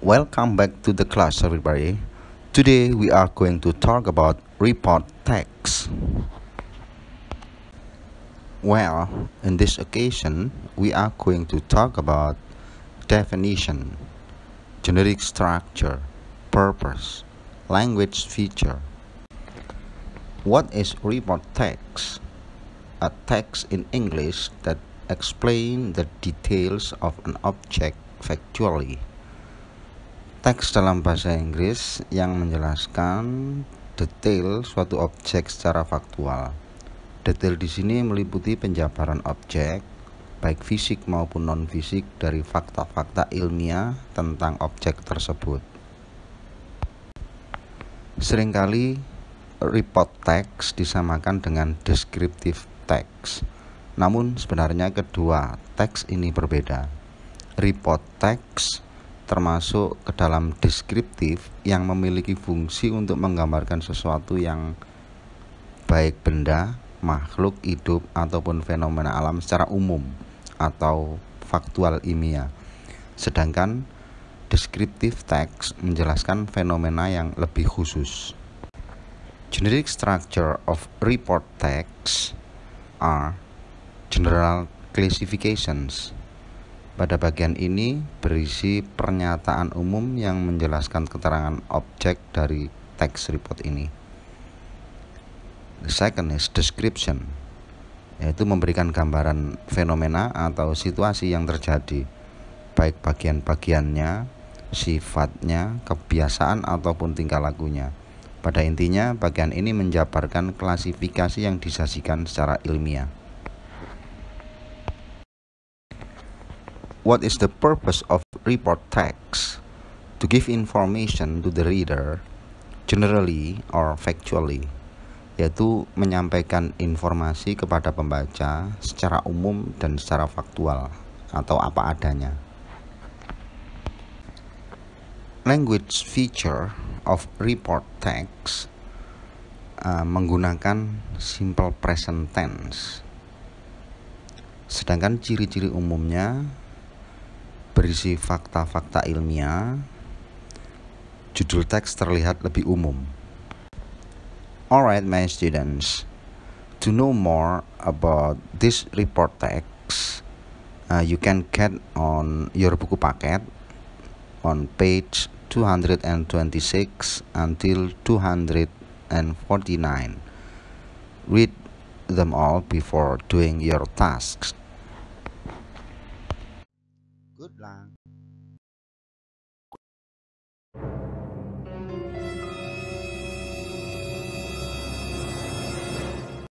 Welcome back to the class everybody. Today we are going to talk about report text. Well, in this occasion, we are going to talk about definition, generic structure, purpose, language feature. What is report text? A text in English that explain the details of an object factually. Teks dalam bahasa Inggris yang menjelaskan detail suatu objek secara faktual. Detail di sini meliputi penjabaran objek, baik fisik maupun non-fisik dari fakta-fakta ilmiah tentang objek tersebut. Seringkali report text disamakan dengan descriptive text namun sebenarnya kedua teks ini berbeda. Report teks termasuk ke dalam deskriptif yang memiliki fungsi untuk menggambarkan sesuatu yang baik benda, makhluk hidup ataupun fenomena alam secara umum atau faktual ilmiah. Sedangkan deskriptif text menjelaskan fenomena yang lebih khusus. Generic structure of report text are General Classifications. Pada bagian ini berisi pernyataan umum yang menjelaskan keterangan objek dari teks report ini. The second is description, yaitu memberikan gambaran fenomena atau situasi yang terjadi, baik bagian-bagiannya, sifatnya, kebiasaan ataupun tingkah lakunya. Pada intinya, bagian ini menjabarkan klasifikasi yang disajikan secara ilmiah. What is the purpose of report text? To give information to the reader generally or factually yaitu menyampaikan informasi kepada pembaca secara umum dan secara faktual atau apa adanya. Language feature of report text uh, menggunakan simple present tense. Sedangkan ciri-ciri umumnya berisi fakta-fakta ilmiah, judul teks terlihat lebih umum. Alright, my students, to know more about this report text, uh, you can get on your buku paket on page 226 until 249. Read them all before doing your tasks. quyết là